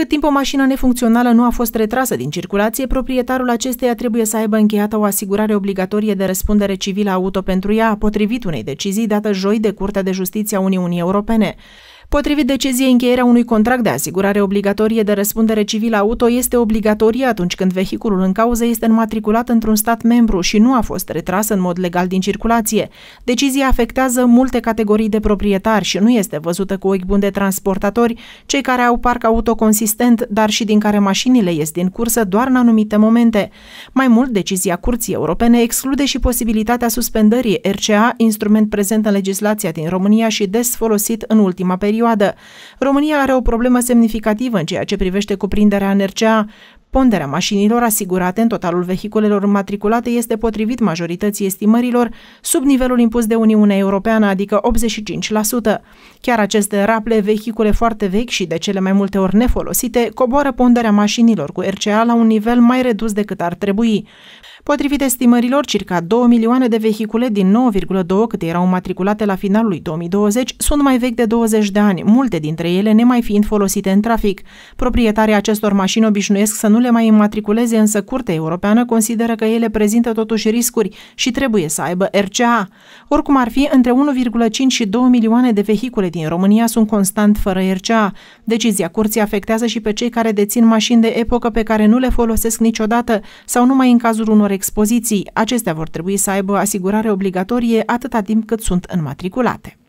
Cât timp o mașină nefuncțională nu a fost retrasă din circulație, proprietarul acesteia trebuie să aibă încheiată o asigurare obligatorie de răspundere civilă auto pentru ea, potrivit unei decizii dată joi de Curtea de Justiție a Uniunii Europene. Potrivit deciziei, încheierea unui contract de asigurare obligatorie de răspundere civilă auto este obligatorie atunci când vehiculul în cauză este înmatriculat într-un stat membru și nu a fost retras în mod legal din circulație. Decizia afectează multe categorii de proprietari și nu este văzută cu ochi bun de transportatori, cei care au parc auto consistent, dar și din care mașinile ies din cursă doar în anumite momente. Mai mult, decizia Curții Europene exclude și posibilitatea suspendării RCA, instrument prezent în legislația din România și des folosit în ultima perioadă perioadă. România are o problemă semnificativă în ceea ce privește cuprinderea în RCA. Ponderea mașinilor asigurate în totalul vehiculelor matriculate este potrivit majorității estimărilor sub nivelul impus de Uniunea Europeană, adică 85%. Chiar aceste raple, vehicule foarte vechi și de cele mai multe ori nefolosite, coboară ponderea mașinilor cu RCA la un nivel mai redus decât ar trebui. Potrivit estimărilor, circa 2 milioane de vehicule din 9,2 câte erau matriculate la finalul lui 2020 sunt mai vechi de 20 de ani, multe dintre ele nemai fiind folosite în trafic. Proprietarii acestor mașini obișnuiesc să nu le mai înmatriculeze, însă Curtea Europeană consideră că ele prezintă totuși riscuri și trebuie să aibă RCA. Oricum ar fi, între 1,5 și 2 milioane de vehicule din România sunt constant fără RCA. Decizia curții afectează și pe cei care dețin mașini de epocă pe care nu le folosesc niciodată sau numai în cazul unor unor expoziții. Acestea vor trebui să aibă asigurare obligatorie atâta timp cât sunt înmatriculate.